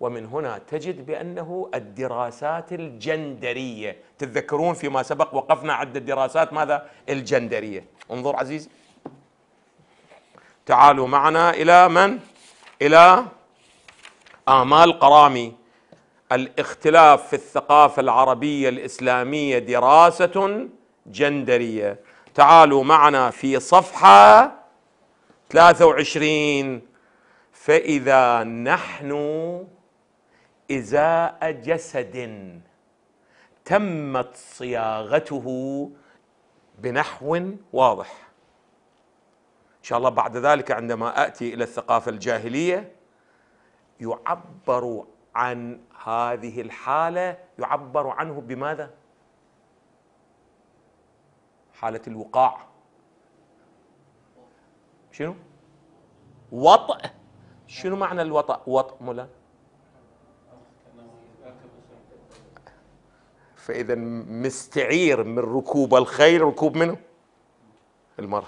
ومن هنا تجد بأنه الدراسات الجندرية تتذكرون فيما سبق وقفنا عند الدراسات ماذا الجندرية انظر عزيزي تعالوا معنا إلى من إلى آمال قرامي الاختلاف في الثقافة العربية الإسلامية دراسة جندرية تعالوا معنا في صفحة 23 فإذا نحن إزاء جسد تمت صياغته بنحو واضح إن شاء الله بعد ذلك عندما أتي إلى الثقافة الجاهلية يعبر عن هذه الحالة يعبر عنه بماذا؟ حالة الوقاع شنو؟ وطأ شنو معنى الوطأ؟ وطأ ملا فإذا مستعير من ركوب الخير ركوب منه المرأة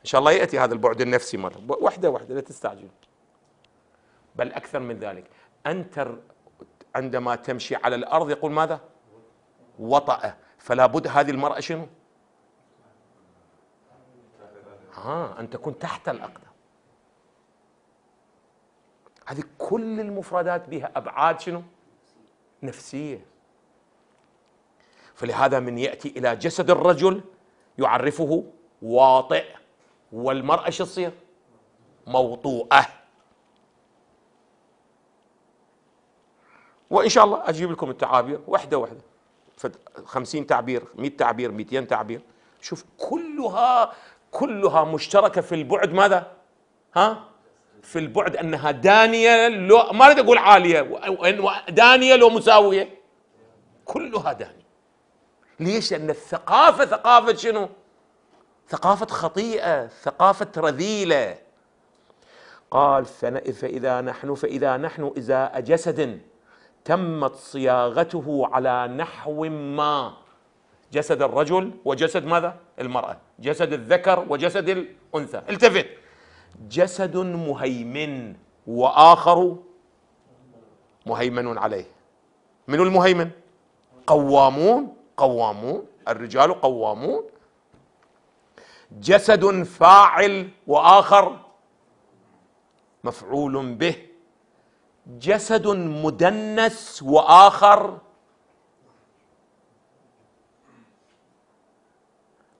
إن شاء الله يأتي هذا البعد النفسي مرة واحدة واحدة لا تستعجل بل أكثر من ذلك أنت عندما تمشي على الأرض يقول ماذا وطأ فلا بد هذه المرأة شنو آه أن تكون تحت الأقدام هذه كل المفردات بها أبعاد شنو نفسية فلهذا من ياتي الى جسد الرجل يعرفه واطئ والمراه شو تصير؟ موطوءه وان شاء الله اجيب لكم التعابير واحده واحده 50 تعبير 100 تعبير 200 تعبير شوف كلها كلها مشتركه في البعد ماذا؟ ها؟ في البعد انها دانيه لو ما اريد اقول عاليه دانيه لو مساويه كلها دانيه ليش لأن الثقافة ثقافة شنو ثقافة خطيئة ثقافة رذيلة قال فإذا نحن فإذا نحن إزاء جسد تمت صياغته على نحو ما جسد الرجل وجسد ماذا؟ المرأة جسد الذكر وجسد الأنثى التفت جسد مهيمن وآخر مهيمن عليه من المهيمن؟ قوامون قوامون الرجال قوامون جسد فاعل واخر مفعول به جسد مدنس واخر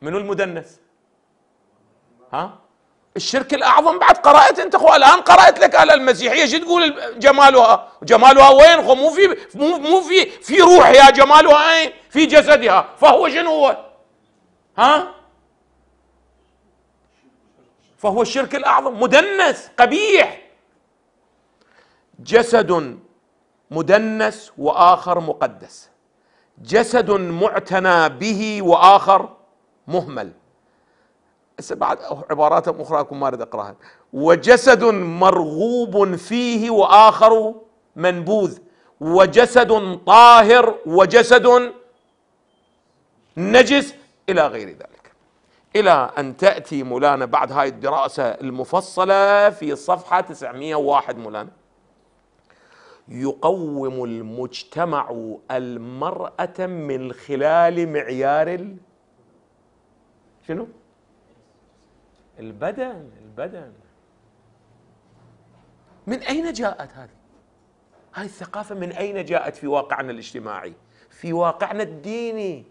منو المدنس ها الشرك الاعظم بعد قرات انت اخو الان قرات لك على المسيحيه شو تقول جمالها جمالها وين خو مو في مو مو في في روح يا جمالها اين في جسدها فهو شنو هو ها فهو الشرك الأعظم مدنس قبيح جسد مدنس وآخر مقدس جسد معتنى به وآخر مهمل بعد عبارات أخرى أكون ما أريد أقرأها وجسد مرغوب فيه وآخر منبوذ وجسد طاهر وجسد نجس إلى غير ذلك إلى أن تأتي مولانا بعد هاي الدراسة المفصلة في صفحة 901 مولانا يقوم المجتمع المرأة من خلال معيار ال... شنو؟ البدن البدن من أين جاءت هذه؟ هاي الثقافة من أين جاءت في واقعنا الاجتماعي؟ في واقعنا الديني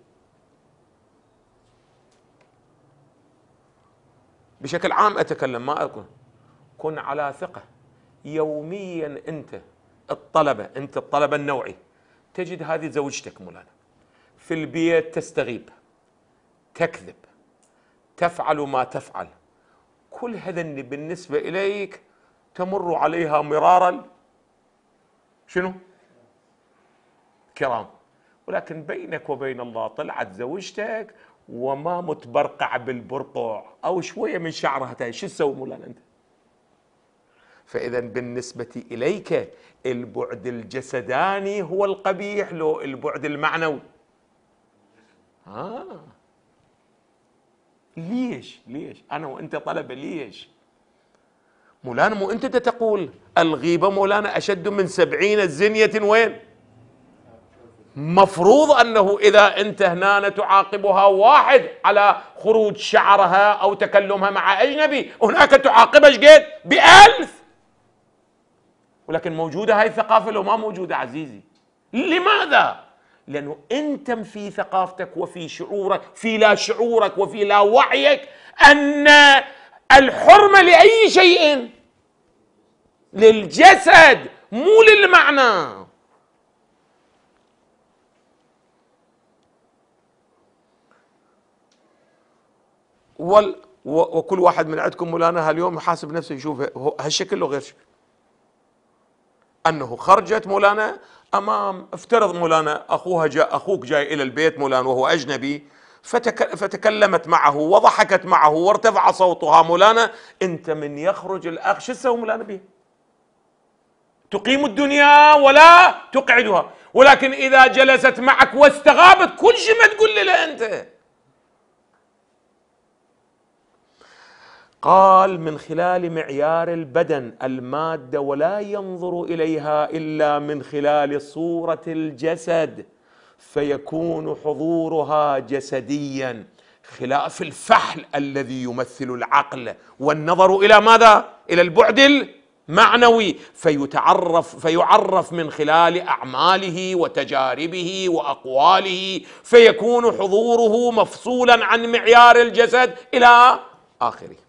بشكل عام أتكلم ما اقول كن على ثقة يوميا أنت الطلبة أنت الطلبة النوعي تجد هذه زوجتك مولانا في البيت تستغيب تكذب تفعل ما تفعل كل هذا اللي بالنسبة إليك تمر عليها مرارا شنو كرام ولكن بينك وبين الله طلعت زوجتك وما متبرقع بالبرقع او شويه من شعرها تاي شو تسوي مولانا انت؟ فاذا بالنسبه اليك البعد الجسداني هو القبيح لو البعد المعنوي. آه ليش؟ ليش؟ انا وانت طلبه ليش؟ مولانا مو انت تقول الغيبه مولانا اشد من سبعين زنيه وين؟ مفروض انه اذا انت هنا تعاقبها واحد على خروج شعرها او تكلمها مع اجنبي هناك تعاقبها شقد بألف ولكن موجوده هاي الثقافه لو ما موجوده عزيزي لماذا لانه انت في ثقافتك وفي شعورك في لا شعورك وفي لا وعيك ان الحرمه لاي شيء للجسد مو للمعنى وال وكل واحد من عندكم مولانا هاليوم يحاسب نفسه يشوف هالشكل وغير شكل انه خرجت مولانا امام افترض مولانا اخوها جاء اخوك جاي الى البيت مولانا وهو اجنبي فتك فتكلمت معه وضحكت معه وارتفع صوتها مولانا انت من يخرج الاخ شو تسوي مولانا به؟ تقيم الدنيا ولا تقعدها ولكن اذا جلست معك واستغابت كل شيء ما تقول له انت قال من خلال معيار البدن الماده ولا ينظر اليها الا من خلال صوره الجسد فيكون حضورها جسديا خلاف الفحل الذي يمثل العقل والنظر الى ماذا الى البعد المعنوي فيتعرف فيعرف من خلال اعماله وتجاربه واقواله فيكون حضوره مفصولا عن معيار الجسد الى اخره